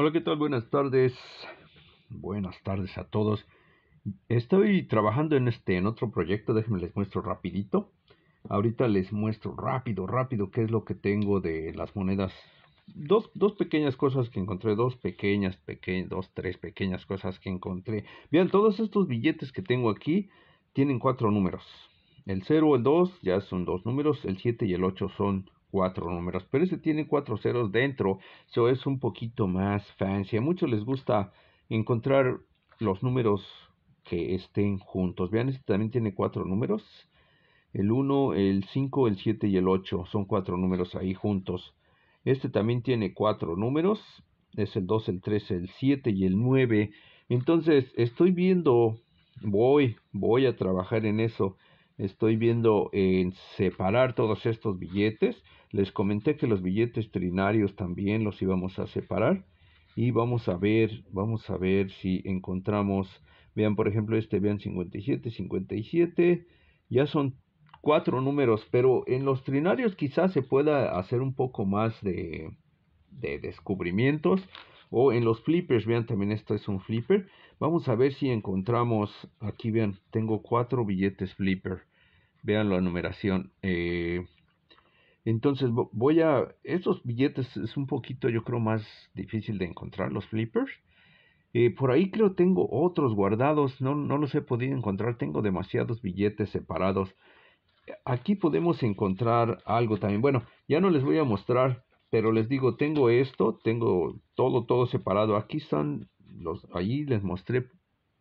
Hola, ¿qué tal? Buenas tardes. Buenas tardes a todos. Estoy trabajando en este, en otro proyecto. Déjenme les muestro rapidito. Ahorita les muestro rápido, rápido qué es lo que tengo de las monedas. Dos, pequeñas cosas que encontré, dos pequeñas, pequeñas, dos, tres pequeñas cosas que encontré. Bien, todos estos billetes que tengo aquí tienen cuatro números. El 0, el 2 ya son dos números, el 7 y el 8 son cuatro números, pero este tiene cuatro ceros dentro, eso es un poquito más fancy. A muchos les gusta encontrar los números que estén juntos. Vean, este también tiene cuatro números. El 1, el 5, el 7 y el 8 son cuatro números ahí juntos. Este también tiene cuatro números. Es el 2, el 3, el 7 y el 9. Entonces, estoy viendo, voy, voy a trabajar en eso. Estoy viendo en separar todos estos billetes les comenté que los billetes trinarios también los íbamos a separar y vamos a ver, vamos a ver si encontramos, vean por ejemplo este, vean 57, 57, ya son cuatro números, pero en los trinarios quizás se pueda hacer un poco más de, descubrimientos. O en los flippers, vean también esto es un flipper. Vamos a ver si encontramos, aquí vean, tengo cuatro billetes flipper. Vean la numeración. Eh, entonces voy a... Estos billetes es un poquito, yo creo, más difícil de encontrar, los flippers. Eh, por ahí creo tengo otros guardados, no, no los he podido encontrar, tengo demasiados billetes separados. Aquí podemos encontrar algo también. Bueno, ya no les voy a mostrar, pero les digo, tengo esto, tengo todo, todo separado. Aquí están los, allí les mostré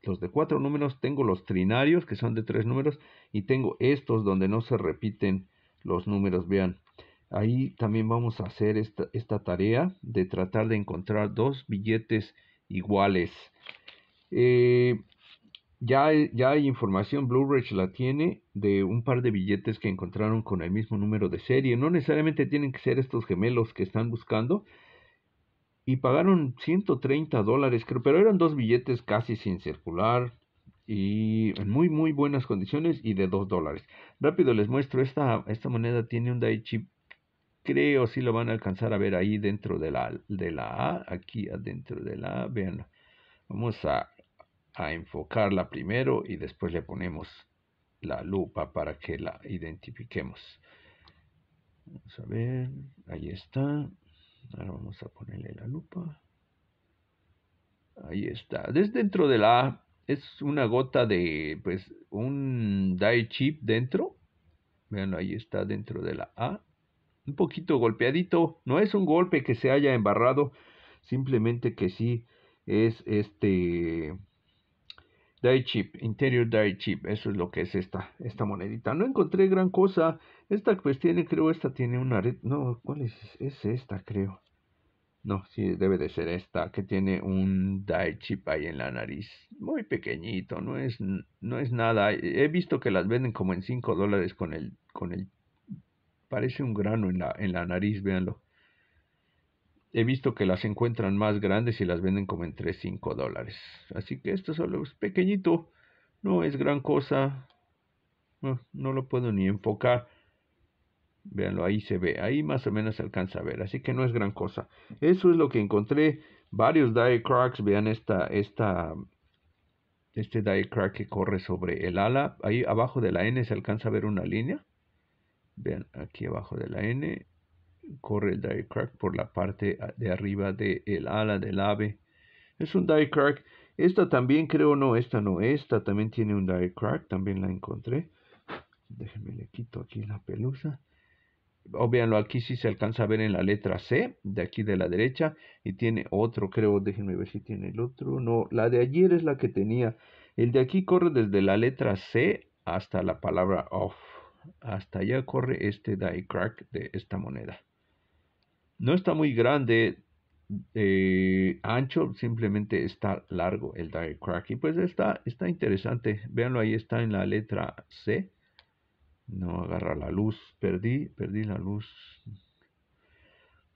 los de cuatro números, tengo los trinarios que son de tres números y tengo estos donde no se repiten los números, vean. Ahí también vamos a hacer esta, tarea de tratar de encontrar dos billetes iguales. Eh, ya, ya, hay información, Blue Ridge la tiene, de un par de billetes que encontraron con el mismo número de serie. No necesariamente tienen que ser estos gemelos que están buscando. Y pagaron 130 dólares, pero eran dos billetes casi sin circular y en muy muy buenas condiciones y de 2 dólares. Rápido les muestro, esta, esta moneda tiene un die chip creo si lo van a alcanzar a ver ahí dentro de la, de la A, aquí adentro de la A, vean, vamos a, enfocarla primero y después le ponemos la lupa para que la identifiquemos. Vamos a ver, ahí está. Ahora vamos a ponerle la lupa. Ahí está. Desde dentro de la A es una gota de, pues, un die chip dentro. Vean, ahí está dentro de la A un poquito golpeadito. No es un golpe que se haya embarrado, simplemente que sí es este die chip, interior die chip, eso es lo que es esta, esta monedita. No encontré gran cosa. Esta pues tiene, creo, esta tiene una red. No, ¿cuál es? Es esta, creo. No, sí, debe de ser esta, que tiene un die chip ahí en la nariz. Muy pequeñito, no es, no es nada. He visto que las venden como en 5 dólares con el, con el Parece un grano en la, en la nariz, véanlo. He visto que las encuentran más grandes y las venden como en 3-5 dólares. Así que esto solo es pequeñito. No es gran cosa. No, no lo puedo ni enfocar. Véanlo, ahí se ve. Ahí más o menos se alcanza a ver. Así que no es gran cosa. Eso es lo que encontré. Varios die cracks. Vean esta, esta, este die crack que corre sobre el ala. Ahí abajo de la N se alcanza a ver una línea vean aquí abajo de la N, corre el die crack por la parte de arriba del el ala del ave. Es un die crack. Esta también creo, no, esta no, esta también tiene un die crack, también la encontré. Déjenme le quito aquí la pelusa. O lo aquí sí se alcanza a ver en la letra C, de aquí de la derecha, y tiene otro, creo, déjenme ver si tiene el otro. No, la de ayer es la que tenía. El de aquí corre desde la letra C hasta la palabra off. Hasta allá corre este die crack de esta moneda. No está muy grande, eh, ancho, simplemente está largo el die crack. Y pues está, está interesante. Véanlo, ahí está en la letra C. No agarra la luz. Perdí, perdí la luz.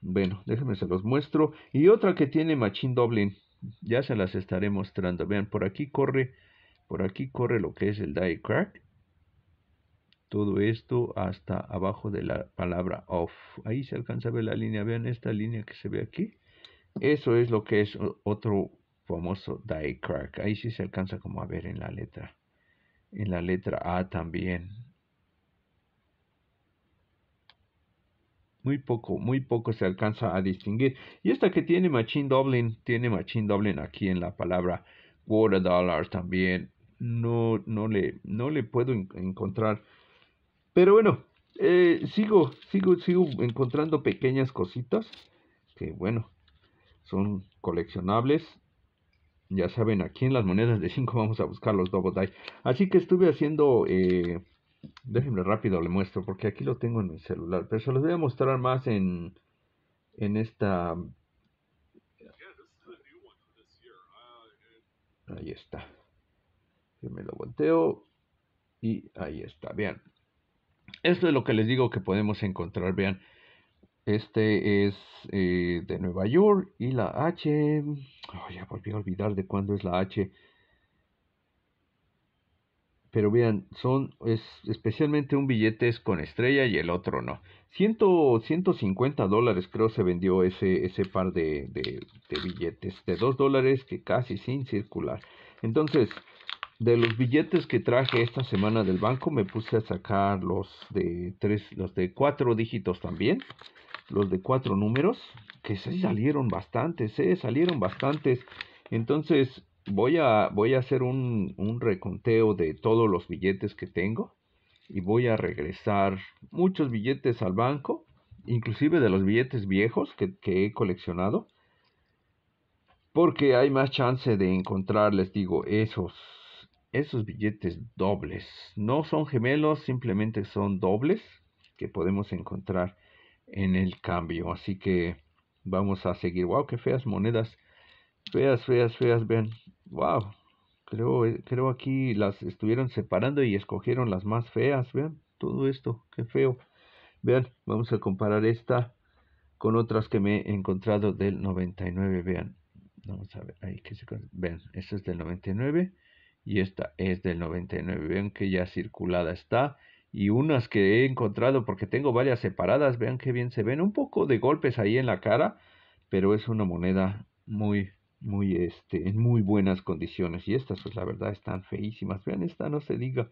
Bueno, déjenme se los muestro. Y otra que tiene Machine Dublin. Ya se las estaré mostrando. Vean, por aquí corre, por aquí corre lo que es el die crack todo esto hasta abajo de la palabra off. Ahí se alcanza a ver la línea. Vean esta línea que se ve aquí. Eso es lo que es otro famoso die crack. Ahí sí se alcanza como a ver en la letra. En la letra A también. Muy poco, muy poco se alcanza a distinguir. Y esta que tiene Machine Dublin, tiene Machine Dublin aquí en la palabra Water dollars también. No, no, le, no le puedo encontrar pero bueno, eh, sigo, sigo, sigo encontrando pequeñas cositas que, bueno, son coleccionables. Ya saben, aquí en las monedas de 5 vamos a buscar los Double Die. Así que estuve haciendo... Eh, déjenme rápido, le muestro, porque aquí lo tengo en mi celular. Pero se los voy a mostrar más en, en esta... Ahí está. Yo me lo volteo. Y ahí está. Vean, esto es lo que les digo que podemos encontrar. Vean, este es eh, de Nueva York y la H. ya volví a olvidar de cuándo es la H. Pero vean, son es, especialmente un billete es con estrella y el otro no. 150 dólares creo se vendió ese, ese par de, de billetes. De 2 dólares que casi sin circular. Entonces, de los billetes que traje esta semana del banco, me puse a sacar los de tres, los de cuatro dígitos también, los de cuatro números, que se salieron bastantes, eh, salieron bastantes. Entonces, voy a, voy a hacer un, reconteo de todos los billetes que tengo y voy a regresar muchos billetes al banco, inclusive de los billetes viejos que, que he coleccionado, porque hay más chance de encontrar, les digo, esos esos billetes dobles. No son gemelos, simplemente son dobles que podemos encontrar en el cambio. Así que vamos a seguir. ¡Wow! ¡Qué feas monedas! Feas, feas, feas. Vean. ¡Wow! Creo, eh, creo aquí las estuvieron separando y escogieron las más feas. Vean todo esto. ¡Qué feo! Vean, vamos a comparar esta con otras que me he encontrado del 99. Vean. Vamos a ver. Ahí que se... Vean, esta es del 99 y esta es del 99. Vean que ya circulada está y unas que he encontrado porque tengo varias separadas. Vean que bien se ven un poco de golpes ahí en la cara, pero es una moneda muy muy este en muy buenas condiciones y estas pues la verdad están feísimas. Vean esta no se diga.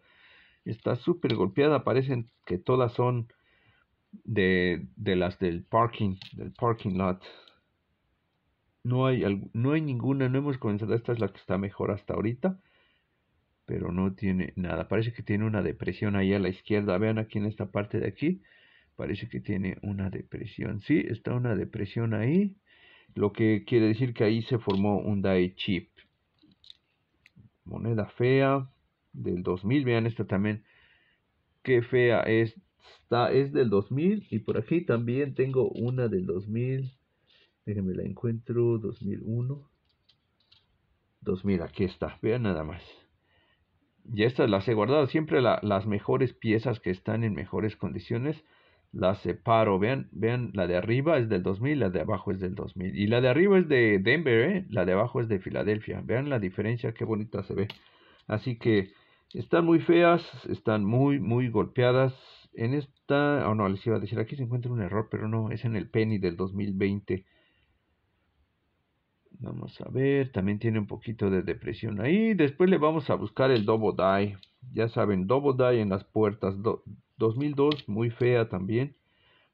Está súper golpeada, parecen que todas son de, de las del parking, del parking lot. No hay, no hay ninguna, no hemos comenzado. Esta es la que está mejor hasta ahorita pero no tiene nada. Parece que tiene una depresión ahí a la izquierda. Vean aquí en esta parte de aquí. Parece que tiene una depresión. Sí, está una depresión ahí. Lo que quiere decir que ahí se formó un die chip. Moneda fea del 2000. Vean esta también. Qué fea es. es del 2000. Y por aquí también tengo una del 2000. Déjenme la encuentro. 2001. 2000. Aquí está. Vean nada más y estas las he guardado. Siempre las mejores piezas que están en mejores condiciones las separo. Vean, vean, la de arriba es del 2000, la de abajo es del 2000. Y la de arriba es de Denver, ¿eh? la de abajo es de Filadelfia. Vean la diferencia, qué bonita se ve. Así que están muy feas, están muy, muy golpeadas. En esta, oh no, les iba a decir, aquí se encuentra un error, pero no, es en el Penny del 2020. Vamos a ver, también tiene un poquito de depresión ahí. Después le vamos a buscar el Double Die. Ya saben, Double en las puertas. 2002, muy fea también.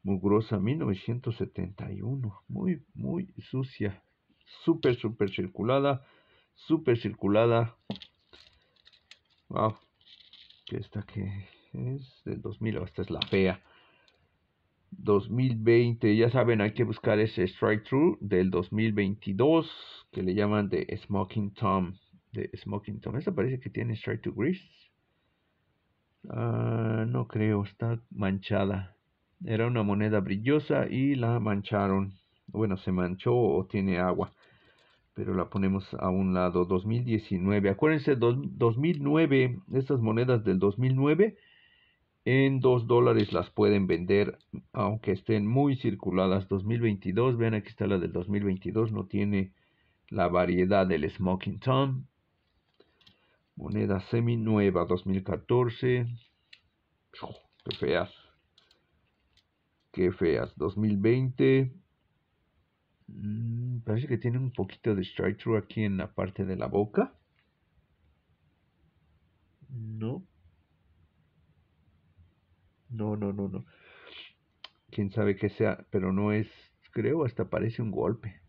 Mugrosa, 1971. Muy, muy sucia. Súper, súper circulada. Súper circulada. Wow. Esta que es del 2000, esta es la fea. 2020, ya saben, hay que buscar ese Strike Through del 2022 que le llaman de Smoking Tom. De Smoking Tom, esta parece que tiene Strike to Grease. Ah, no creo, está manchada. Era una moneda brillosa y la mancharon. Bueno, se manchó o tiene agua. Pero la ponemos a un lado. 2019. Acuérdense, 2009. Estas monedas del 2009 en 2 dólares las pueden vender aunque estén muy circuladas 2022 vean aquí está la del 2022 no tiene la variedad del smoking tom moneda semi nueva 2014 qué feas qué feas 2020 mm, parece que tiene un poquito de strike through aquí en la parte de la boca no no, no, no, no. Quién sabe qué sea, pero no es, creo, hasta parece un golpe.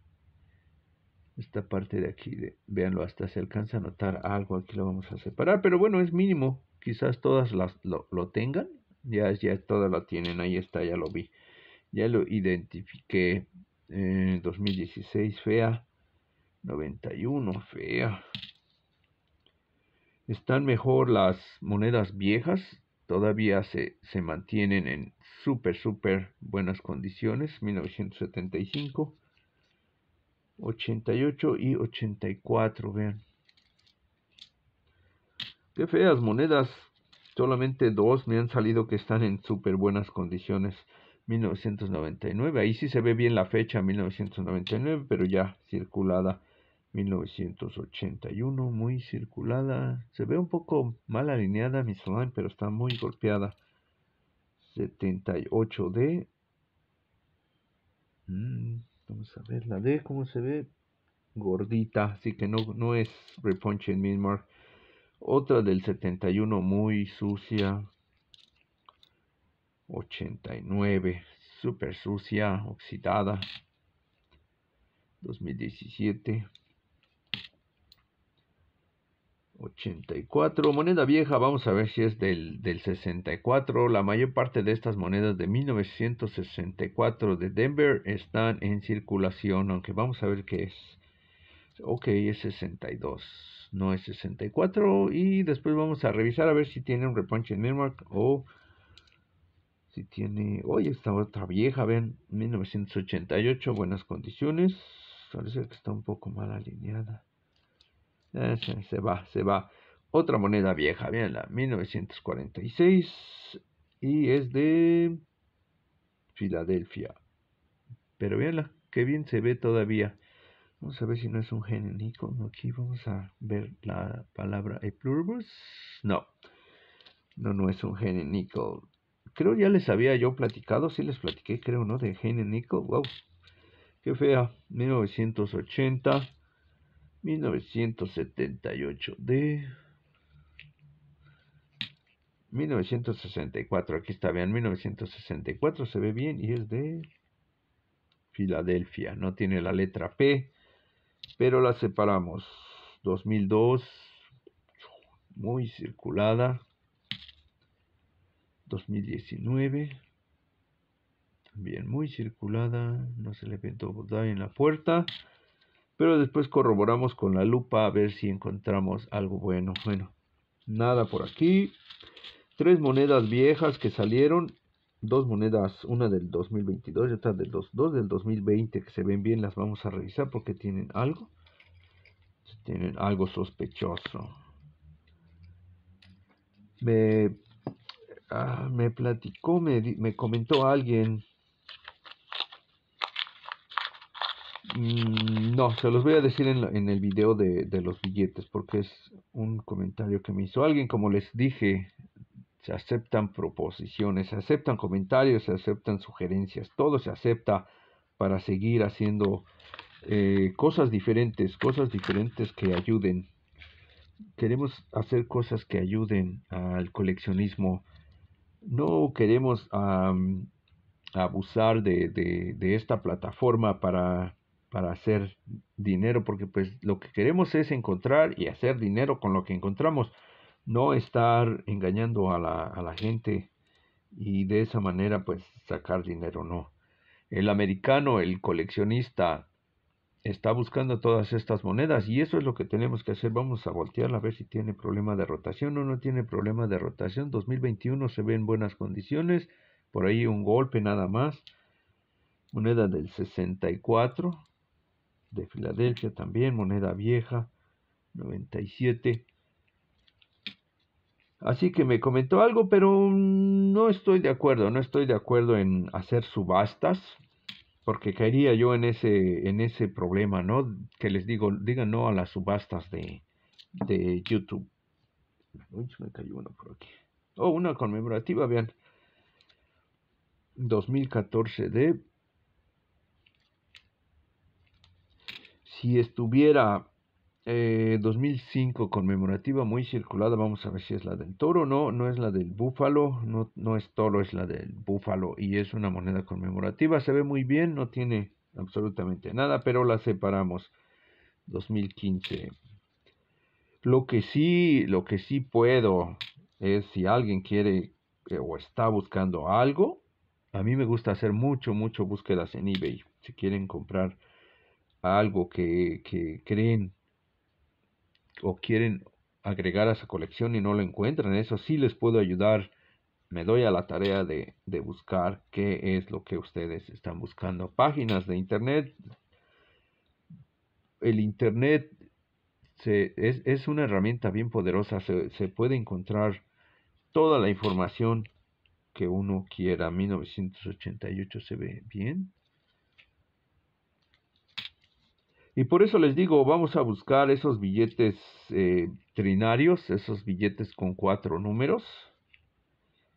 Esta parte de aquí, Veanlo. véanlo, hasta se alcanza a notar algo, aquí lo vamos a separar, pero bueno, es mínimo. Quizás todas las lo, tengan, ya, ya todas la tienen, ahí está, ya lo vi. Ya lo identifiqué. en eh, 2016 fea, 91 fea. Están mejor las monedas viejas, todavía se, se mantienen en súper, súper buenas condiciones, 1975, 88 y 84, vean. Qué feas monedas, solamente dos me han salido que están en súper buenas condiciones. 1999, ahí sí se ve bien la fecha 1999, pero ya circulada 1981, muy circulada. Se ve un poco mal alineada mi slime, pero está muy golpeada. 78D. Mm, vamos a ver la D, cómo se ve. Gordita, así que no, no es Repunch en Minmark. Otra del 71, muy sucia. 89, super sucia, oxidada. 2017. 84. Moneda vieja, vamos a ver si es del, 64. La mayor parte de estas monedas de 1964 de Denver están en circulación, aunque vamos a ver qué es. Ok, es 62, no es 64. Y después vamos a revisar a ver si tiene un repunch en Mirmark o si tiene... Oye, esta otra vieja, ven, 1988, buenas condiciones. Parece que está un poco mal alineada. Eh, se va, se va. Otra moneda vieja, la 1946 y es de Filadelfia. Pero veanla, qué bien se ve todavía. Vamos a ver si no es un genérico. Aquí vamos a ver la palabra pluribus. No, no, no es un genérico. Creo ya les había yo platicado, sí les platiqué, creo, ¿no? De genérico. Wow, qué fea. 1980. 1978 de 1964. Aquí está, bien 1964 se ve bien y es de Filadelfia. No tiene la letra P, pero la separamos. 2002, muy circulada. 2019, también muy circulada. No se le pintó en la puerta pero después corroboramos con la lupa a ver si encontramos algo bueno. Bueno, nada por aquí. Tres monedas viejas que salieron. Dos monedas, una del 2022 y otra del dos, del 2020 que se ven bien, las vamos a revisar porque tienen algo. Tienen algo sospechoso. Me, ah, me platicó, me, me comentó alguien Mm, no, se los voy a decir en, el video de, los billetes, porque es un comentario que me hizo alguien. Como les dije, se aceptan proposiciones, se aceptan comentarios, se aceptan sugerencias, todo se acepta para seguir haciendo eh, cosas diferentes, cosas diferentes que ayuden. Queremos hacer cosas que ayuden al coleccionismo. No queremos abusar de esta plataforma para para hacer dinero, porque pues lo que queremos es encontrar y hacer dinero con lo que encontramos, no estar engañando a la, gente y de esa manera pues sacar dinero, no. El americano, el coleccionista, está buscando todas estas monedas y eso es lo que tenemos que hacer. Vamos a voltearla a ver si tiene problema de rotación o no tiene problema de rotación. 2021 se ve en buenas condiciones, por ahí un golpe nada más. Moneda del 64, de Filadelfia también, moneda vieja, 97. Así que me comentó algo, pero no estoy de acuerdo, no estoy de acuerdo en hacer subastas, porque caería yo en ese, en ese problema, ¿no? Que les digo, digan no a las subastas de, YouTube. Oh, una conmemorativa, vean. 2014 de si estuviera 2005 eh, conmemorativa muy circulada, vamos a ver si es la del toro, no, no es la del búfalo, no, no es toro, es la del búfalo y es una moneda conmemorativa, se ve muy bien, no tiene absolutamente nada, pero la separamos 2015. Lo que sí, lo que sí puedo es si alguien quiere eh, o está buscando algo, a mí me gusta hacer mucho, mucho búsquedas en eBay. Si quieren comprar algo que, creen o quieren agregar a su colección y no lo encuentran, eso sí les puedo ayudar. Me doy a la tarea de, buscar qué es lo que ustedes están buscando. Páginas de Internet. El Internet es, es, una herramienta bien poderosa. Se, se, puede encontrar toda la información que uno quiera. 1988 se ve bien. Y por eso les digo, vamos a buscar esos billetes eh, trinarios, esos billetes con cuatro números.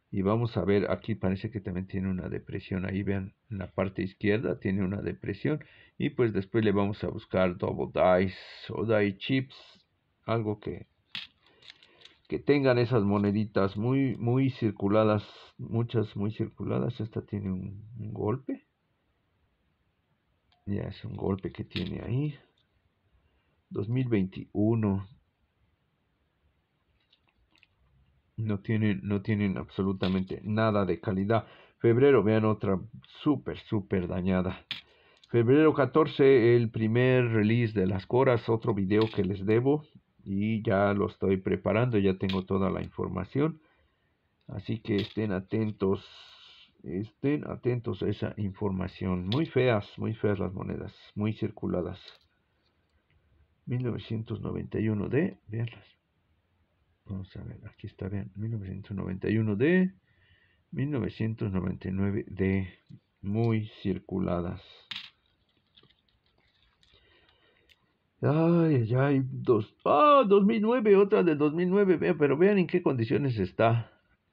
Y vamos a ver, aquí parece que también tiene una depresión. Ahí vean, en la parte izquierda tiene una depresión. Y pues después le vamos a buscar double dice o die chips. Algo que, que tengan esas moneditas muy, muy circuladas. Muchas muy circuladas. Esta tiene un golpe. Ya es un golpe que tiene ahí. 2021. No tienen, no tienen absolutamente nada de calidad. Febrero, vean otra súper, súper dañada. Febrero 14, el primer release de las coras, otro video que les debo y ya lo estoy preparando, ya tengo toda la información. Así que estén atentos estén atentos a esa información. Muy feas, muy feas las monedas, muy circuladas. 1991 de, veanlas. Vamos a ver, aquí está, vean, 1991 de, 1999 de, muy circuladas. Ay, ya hay dos, ah, 2009, otra de 2009, vean, pero vean en qué condiciones está.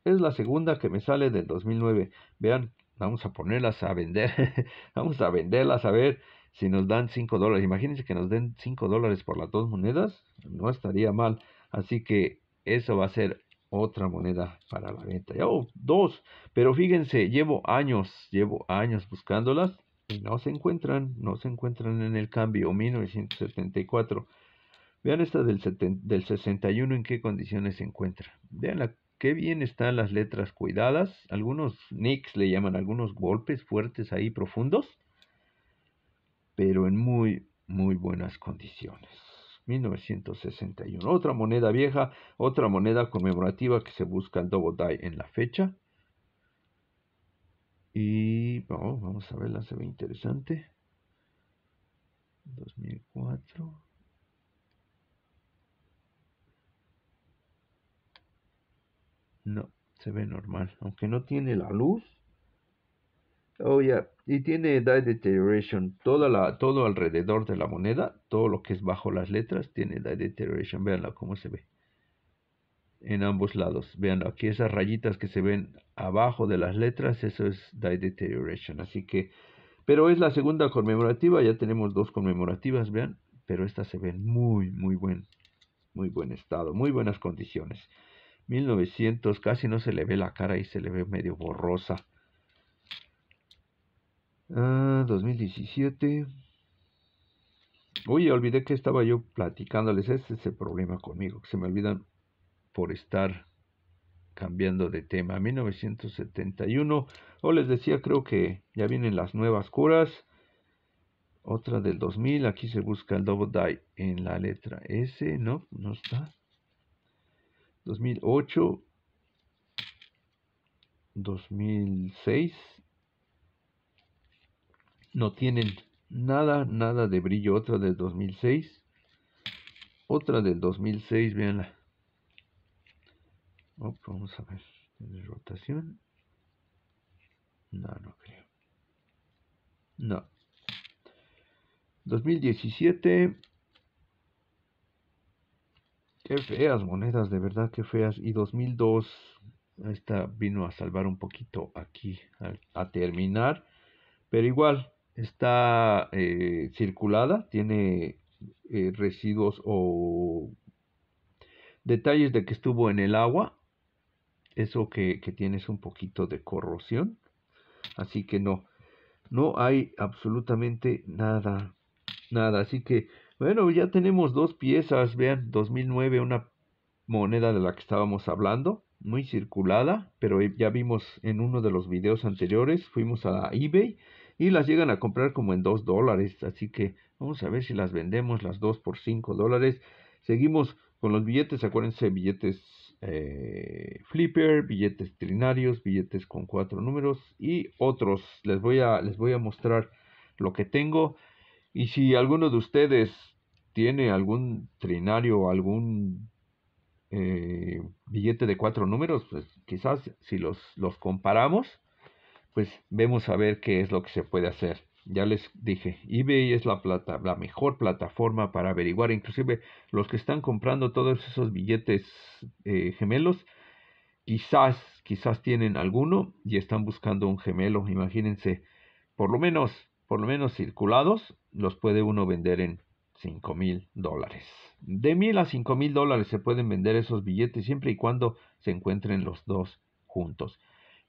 Es la segunda que me sale del 2009. Vean, vamos a ponerlas a vender. vamos a venderlas a ver si nos dan 5 dólares. Imagínense que nos den 5 dólares por las dos monedas. No estaría mal. Así que eso va a ser otra moneda para la venta. Oh, dos. Pero fíjense, llevo años, llevo años buscándolas y no se encuentran, no se encuentran en el cambio 1974. Vean esta del, del 61 en qué condiciones se encuentra. Vean la qué bien están las letras cuidadas. Algunos nicks le llaman algunos golpes fuertes ahí profundos, pero en muy, muy buenas condiciones. 1961. Otra moneda vieja, otra moneda conmemorativa que se busca el double die en la fecha. Y oh, vamos a verla, se ve interesante. 2004. No, se ve normal. Aunque no tiene la luz. Oh, ya. Yeah. Y tiene die deterioration. Toda la, todo alrededor de la moneda, todo lo que es bajo las letras, tiene die deterioration. Veanla cómo se ve. En ambos lados. Vean aquí esas rayitas que se ven abajo de las letras, eso es die deterioration. Así que, pero es la segunda conmemorativa. Ya tenemos dos conmemorativas, vean. Pero esta se ve muy, muy buen, muy buen estado, muy buenas condiciones. 1900, casi no se le ve la cara y se le ve medio borrosa. 2017. Ah, Uy, olvidé que estaba yo platicándoles. Ese es el problema conmigo, que se me olvidan por estar cambiando de tema. 1971. O les decía, creo que ya vienen las nuevas curas. Otra del 2000. Aquí se busca el Double Die en la letra S. No, no está. 2008, 2006. No tienen nada, nada de brillo. Otra del 2006. Otra del 2006, veanla. Oh, pues vamos a ver. rotación? No, no creo. No. 2017. Qué feas monedas, de verdad, qué feas. Y 2002, esta vino a salvar un poquito aquí a, terminar. Pero igual, está eh, circulada, tiene eh, residuos o detalles de que estuvo en el agua. Eso que, que tienes un poquito de corrosión. Así que no, no hay absolutamente nada, nada. Así que bueno, ya tenemos dos piezas, vean, 2009, una moneda de la que estábamos hablando, muy circulada, pero eh, ya vimos en uno de los videos anteriores, fuimos a eBay y las llegan a comprar como en 2 dólares, así que vamos a ver si las vendemos las dos por 5 dólares. Seguimos con los billetes, acuérdense, billetes eh, flipper, billetes trinarios, billetes con cuatro números y otros. Les voy a, les voy a mostrar lo que tengo. Y si alguno de ustedes tiene algún trinario o algún eh, billete de cuatro números, pues quizás si los, los comparamos, pues vemos a ver qué es lo que se puede hacer. Ya les dije, eBay es la, plata, la mejor plataforma para averiguar. Inclusive los que están comprando todos esos billetes eh, gemelos, quizás, quizás tienen alguno y están buscando un gemelo. Imagínense, por lo menos por lo menos circulados, los puede uno vender en 5 mil dólares. De mil a 5 mil dólares se pueden vender esos billetes siempre y cuando se encuentren los dos juntos.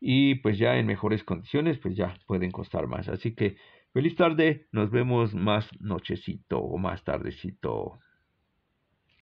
Y pues ya en mejores condiciones, pues ya pueden costar más. Así que feliz tarde, nos vemos más nochecito o más tardecito.